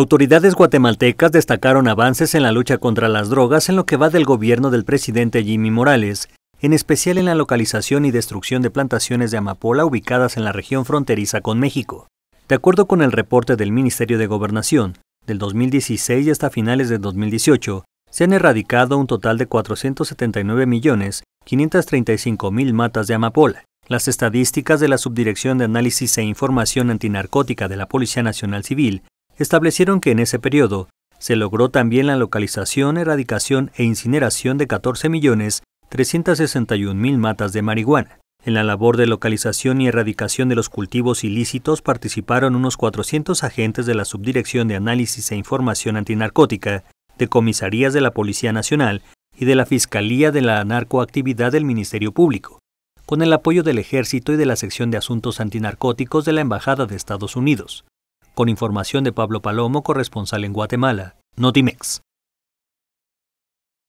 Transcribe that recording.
Autoridades guatemaltecas destacaron avances en la lucha contra las drogas en lo que va del gobierno del presidente Jimmy Morales, en especial en la localización y destrucción de plantaciones de amapola ubicadas en la región fronteriza con México. De acuerdo con el reporte del Ministerio de Gobernación, del 2016 hasta finales de 2018, se han erradicado un total de 479.535.000 matas de amapola. Las estadísticas de la Subdirección de Análisis e Información Antinarcótica de la Policía Nacional Civil establecieron que en ese periodo se logró también la localización, erradicación e incineración de 14.361.000 matas de marihuana. En la labor de localización y erradicación de los cultivos ilícitos participaron unos 400 agentes de la Subdirección de Análisis e Información Antinarcótica, de comisarías de la Policía Nacional y de la Fiscalía de la Narcoactividad del Ministerio Público, con el apoyo del Ejército y de la Sección de Asuntos Antinarcóticos de la Embajada de Estados Unidos con información de Pablo Palomo, corresponsal en Guatemala, Notimex.